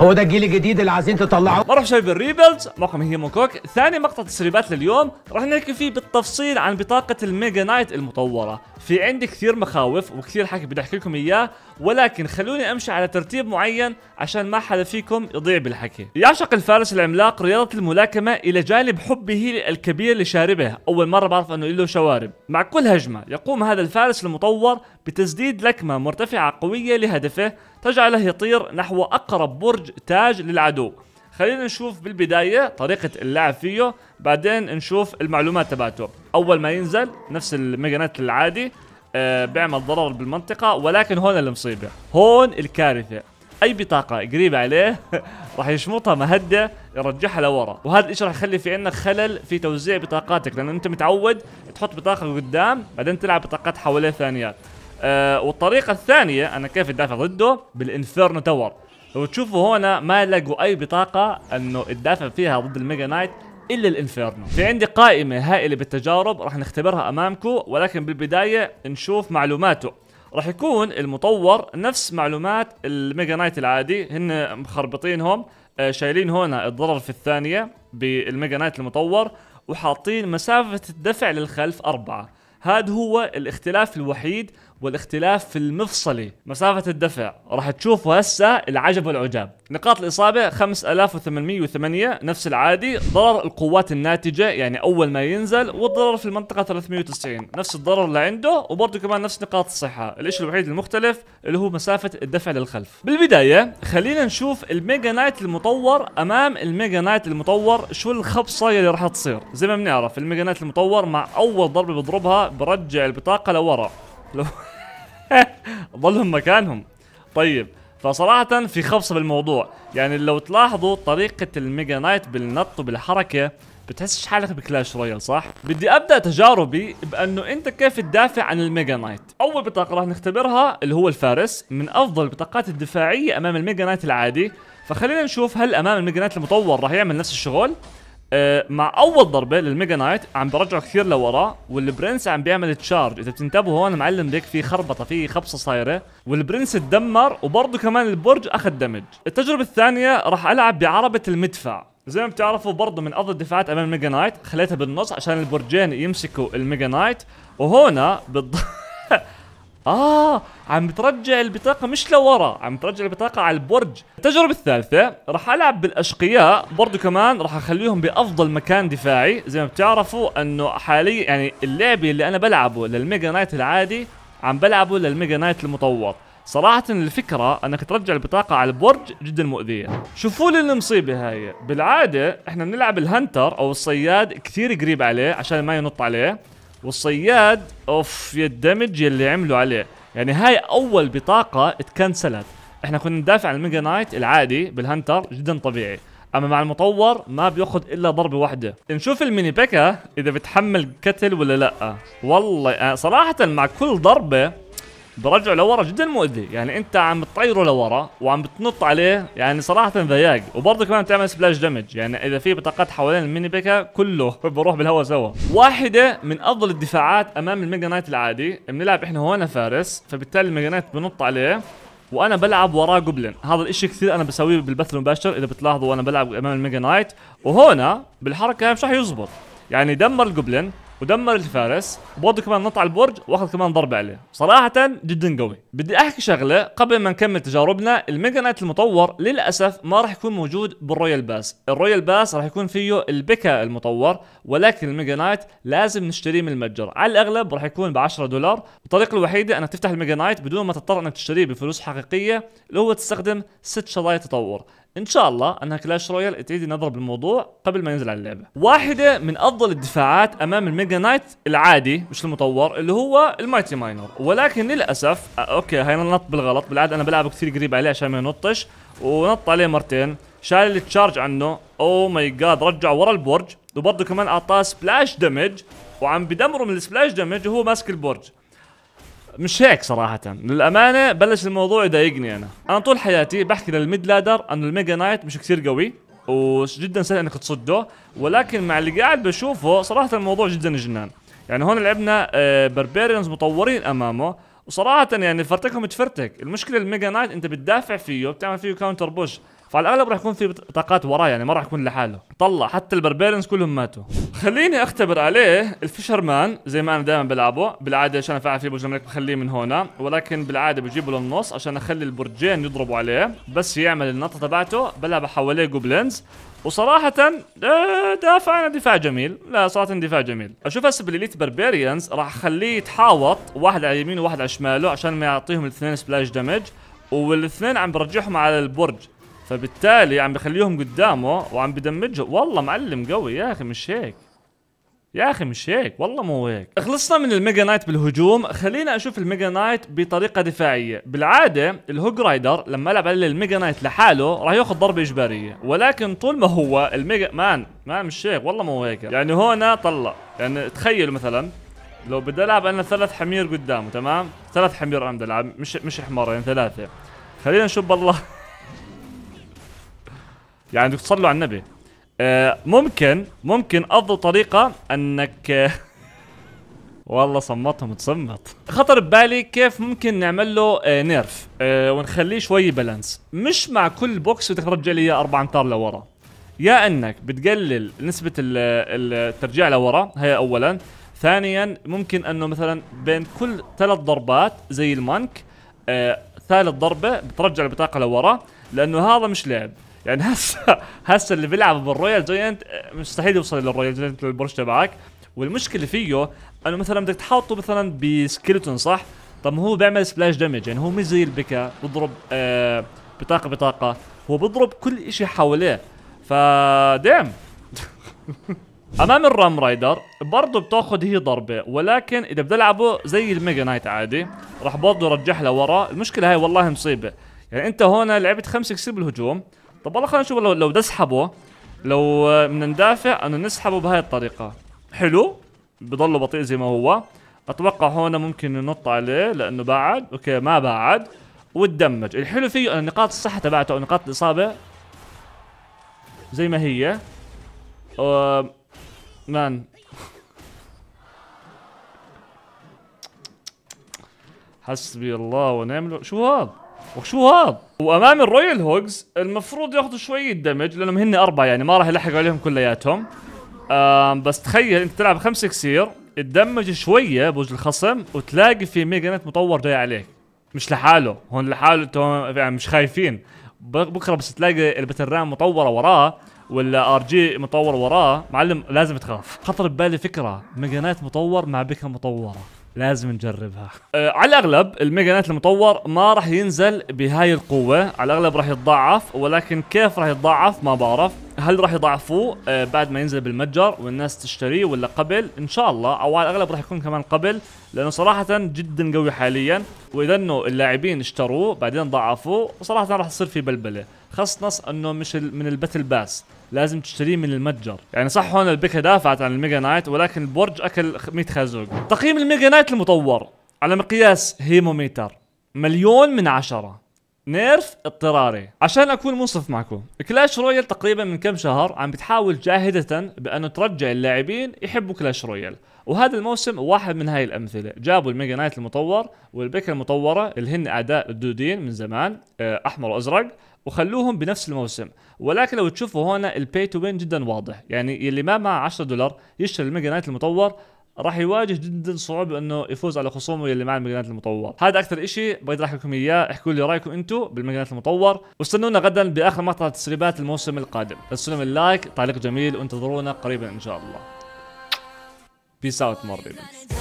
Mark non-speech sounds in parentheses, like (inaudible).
هو ده الجيل الجديد اللي عايزين تطلعه مرحبا شباب الريبلز معكم هي كوك ثاني مقطع تسريبات لليوم راح نحكي فيه بالتفصيل عن بطاقة الميجا نايت المطورة في عندي كثير مخاوف وكثير حكي بدي احكي لكم اياه ولكن خلوني امشي على ترتيب معين عشان ما حدا فيكم يضيع بالحكي. يعشق الفارس العملاق رياضة الملاكمة الى جانب حبه الكبير لشاربه، اول مرة بعرف انه له شوارب. مع كل هجمة يقوم هذا الفارس المطور بتسديد لكمة مرتفعة قوية لهدفه تجعله يطير نحو اقرب برج تاج للعدو. خلينا نشوف بالبداية طريقة اللعب فيه بعدين نشوف المعلومات تبعته اول ما ينزل نفس الميجانات العادي آه، بيعمل ضرر بالمنطقه ولكن هون المصيبه هون الكارثه اي بطاقه قريبه عليه (laughs) راح يشمطها مهده يرجعها لورا وهذا الشيء راح يخلي في عندك خلل في توزيع بطاقاتك لانه انت متعود تحط بطاقه قدام بعدين تلعب بطاقات حواليه ثانيات أه والطريقه الثانيه انا كيف ادافع ضده بالانفيرنو تاور لو تشوفوا هنا ما لقوا اي بطاقه انه تدافع فيها ضد الميجا نايت الا الانفيرنو في عندي قائمه هائله بالتجارب راح نختبرها امامكم ولكن بالبدايه نشوف معلوماته راح يكون المطور نفس معلومات الميجا نايت العادي هن مخربطينهم آه، شايلين هون الضرر في الثانيه بالميجا نايت المطور وحاطين مسافه الدفع للخلف أربعة هذا هو الاختلاف الوحيد والاختلاف في المفصلي مسافة الدفع راح تشوفوا هسه العجب والعجاب نقاط الإصابة 5808 نفس العادي ضرر القوات الناتجة يعني أول ما ينزل والضرر في المنطقة 390 نفس الضرر اللي عنده وبرضه كمان نفس نقاط الصحة الشيء الوحيد المختلف اللي هو مسافة الدفع للخلف بالبداية خلينا نشوف الميجا نايت المطور أمام الميجا نايت المطور شو الخبصة اللي راح تصير زي ما بنعرف الميجا نايت المطور مع أول ضربة بضربها برجع البطاقة لورا لو ضلهم (laughs) مكانهم طيب فصراحة في خبصة بالموضوع يعني لو تلاحظوا طريقة الميجا نايت بالنط وبالحركة بتحسش حالك بكلاش رويال صح؟ بدي ابدا تجاربي بانه انت كيف تدافع عن الميجا نايت اول بطاقة راح نختبرها اللي هو الفارس من افضل البطاقات الدفاعية امام الميجا نايت العادي فخلينا نشوف هل امام الميجا نايت المطور راح يعمل نفس الشغل آه، مع اول ضربه للميجا نايت عم برجعه كثير لورا والبرنس عم بيعمل تشارج اذا بتنتبهوا هون معلم ليك في خربطه في خبصه صايره والبرنس اتدمر وبرضه كمان البرج اخذ دمج التجربه الثانيه راح العب بعربه المدفع زي ما بتعرفوا برضه من افضل الدفاعات امام الميجا نايت خليتها بالنص عشان البرجين يمسكوا الميجا نايت وهنا بالضبط (laughs) اه عم بترجع البطاقه مش لورا عم بترجع البطاقه على البرج التجربه الثالثه راح العب بالاشقياء برضو كمان راح اخليهم بافضل مكان دفاعي زي ما بتعرفوا انه حاليا يعني اللعبه اللي انا بلعبه للميجا نايت العادي عم بلعبه للميجا نايت المطور صراحة الفكرة انك ترجع البطاقة على البرج جدا مؤذية. شوفوا لي المصيبة هاي، بالعادة احنا بنلعب الهنتر او الصياد كثير قريب عليه عشان ما ينط عليه، والصياد اوف يا الدمج اللي عملوا عليه يعني هاي اول بطاقه اتكنسلت احنا كنا ندافع عن الميجا نايت العادي بالهنتر جدا طبيعي اما مع المطور ما بياخذ الا ضربه واحده نشوف الميني بيكا اذا بتحمل كتل ولا لا والله آه، صراحه مع كل ضربه برجعه لورا جدا مؤذي يعني انت عم تطيره لورا وعم بتنط عليه يعني صراحه ذياق وبرضه كمان بتعمل سبلاش دمج يعني اذا في بطاقات حوالين الميني بيكا كله (laughs) بروح بالهواء سوا واحده من افضل الدفاعات امام الميجا نايت العادي بنلعب احنا هون فارس فبالتالي الميجا نايت بنط عليه وانا بلعب وراه جوبلين هذا الاشي كثير انا بسويه بالبث المباشر اذا بتلاحظوا وانا بلعب امام الميجا نايت وهنا بالحركه مش رح يزبط يعني دمر الجوبلين ودمر الفارس وبرضه كمان نط على البرج واخذ كمان ضربه عليه صراحه جدا قوي بدي احكي شغله قبل ما نكمل تجاربنا الميجا نايت المطور للاسف ما راح يكون موجود بالرويال باس الرويال باس راح يكون فيه البكا المطور ولكن الميجا نايت لازم نشتريه من المتجر على الاغلب راح يكون ب 10 دولار الطريقه الوحيده انك تفتح الميجا نايت بدون ما تضطر انك تشتريه بفلوس حقيقيه اللي هو تستخدم ست شرايط تطور ان شاء الله انها كلاش رويال تعيد نضرب الموضوع قبل ما ينزل على اللعبه واحده من افضل الدفاعات امام الميجا نايت العادي مش المطور اللي هو المايتي ماينر ولكن للاسف آه، اوكي هاي نط بالغلط بالعاده انا بلعبه كثير قريب عليه عشان ما ينطش ونط عليه مرتين شال التشارج عنه او ماي جاد رجع ورا البرج وبرضه كمان اعطاه سبلاش دمج وعم بدمره من السبلاش دمج وهو ماسك البرج مش هيك صراحة للأمانة بلش الموضوع يضايقني أنا أنا طول حياتي بحكي للميد لادر أنه الميجا نايت مش كثير قوي وجدا سهل انك تصده ولكن مع اللي قاعد بشوفه صراحة الموضوع جدا جنان يعني هون لعبنا آه، بربيريانز مطورين امامه وصراحة يعني فرتكهم تفرتك المشكلة الميجا نايت انت بتدافع فيه بتعمل فيه كاونتر بوش فعلى الاغلب راح يكون في طاقات وراه يعني ما راح يكون لحاله طلع حتى البربيرنز كلهم ماتوا خليني اختبر عليه الفيشرمان زي ما انا دائما بلعبه بالعاده عشان افعل فيه برج الملك بخليه من هنا ولكن بالعاده بجيبه للنص عشان اخلي البرجين يضربوا عليه بس يعمل النطه تبعته بلعب حواليه جوبلينز وصراحة آه، دافع دفاع جميل، لا صراحة دفاع جميل، اشوف هسه بالاليت بربيريانز راح اخليه يتحاوط واحد على اليمين وواحد على شماله عشان ما يعطيهم الاثنين سبلاش دمج والاثنين عم برجعهم على البرج فبالتالي عم بخليهم قدامه وعم بدمجهم والله معلم قوي يا اخي مش هيك يا اخي مش هيك والله مو هيك خلصنا من الميجا نايت بالهجوم خلينا اشوف الميجا نايت بطريقه دفاعيه بالعاده الهوج رايدر لما العب على الميجا نايت لحاله راح ياخذ ضربه اجباريه ولكن طول ما هو الميجا مان ما مش هيك والله مو هيك يعني هون طلع يعني تخيلوا مثلا لو بدي العب انا ثلاث حمير قدامه تمام ثلاث حمير انا بدي العب مش مش حمارين ثلاثه خلينا نشوف بالله يعني بدك تصلوا على النبي آه، ممكن ممكن افضل طريقه انك (laughs) والله صمتهم تصمت خطر ببالي كيف ممكن نعمل له آه، نيرف آه، ونخليه شوي بالانس مش مع كل بوكس بدك ترجع لي اياه اربع امتار لورا يا انك بتقلل نسبه الترجيع لورا هي اولا ثانيا ممكن انه مثلا بين كل ثلاث ضربات زي المانك آه ثالث ضربه بترجع البطاقه لورا لانه هذا مش لعب يعني هسه هسه اللي بيلعب بالرويال جاينت مستحيل يوصل للرويال جاينت للبرش تبعك والمشكله فيه انه مثلا بدك تحطه مثلا بسكيلتون صح طب هو بيعمل سبلاش دامج يعني هو مش زي البكا بضرب آه بطاقه بطاقه هو بضرب كل شيء حواليه فدام (laughs) امام الرام رايدر برضه بتاخذ هي ضربه ولكن اذا بدي العبه زي الميجا نايت عادي راح برضه يرجح لورا المشكله هاي والله مصيبه يعني انت هون لعبت خمس كسير بالهجوم طب والله خلينا نشوف لو لو بدي اسحبه لو آه، بدنا ندافع انه نسحبه بهاي الطريقه حلو بضله بطيء زي ما هو اتوقع هون ممكن ننط عليه لانه بعد اوكي ما بعد وتدمج الحلو فيه انه نقاط الصحه تبعته او نقاط الاصابه زي ما هي أو... مان حسبي الله ونعم شو هذا وشو هذا؟ وامام الرويال هوجز المفروض ياخذوا شويه دمج لانهم هن اربعه يعني ما راح يلحقوا عليهم كلياتهم بس تخيل انت تلعب خمسه كسير تدمج شويه بوج الخصم وتلاقي في ميجانت مطور جاي عليك مش لحاله هون لحاله انت يعني مش خايفين بكره بس تلاقي رام مطوره وراه ولا ار جي مطور وراه معلم لازم تخاف خطر ببالي فكره ميجانات مطور مع بيكا مطوره لازم نجربها أه على الاغلب الميجا نت المطور ما راح ينزل بهاي القوه على الاغلب راح يتضاعف ولكن كيف راح يتضاعف ما بعرف هل راح يضعفوه أه بعد ما ينزل بالمتجر والناس تشتريه ولا قبل ان شاء الله او على الاغلب راح يكون كمان قبل لانه صراحه جدا قوي حاليا واذا انه اللاعبين اشتروه بعدين ضعفوه صراحه راح يصير في بلبله خاصة انه مش من الباتل باس لازم تشتريه من المتجر يعني صح هون البيكا دافعت عن الميجا نايت ولكن البرج اكل 100 خازوق تقييم الميجا نايت المطور على مقياس هيموميتر مليون من عشرة نيرف اضطراري عشان اكون منصف معكم كلاش رويال تقريبا من كم شهر عم بتحاول جاهدة بانه ترجع اللاعبين يحبوا كلاش رويال وهذا الموسم واحد من هاي الامثله جابوا الميجا نايت المطور والبيكا المطوره اللي هن اعداء الدودين من زمان آه، احمر وازرق وخلوهم بنفس الموسم ولكن لو تشوفوا هنا البي تو وين جدا واضح يعني اللي ما معه 10 دولار يشتري الميجا نايت المطور راح يواجه جدا صعوبه انه يفوز على خصومه اللي مع المجنات المطور هذا اكثر شيء بقدر احكي لكم اياه احكوا لي رايكم انتم بالمجنات المطور واستنونا غدا باخر مقطع تسريبات الموسم القادم ارسلوا اللايك تعليق جميل وانتظرونا قريبا ان شاء الله بيس اوت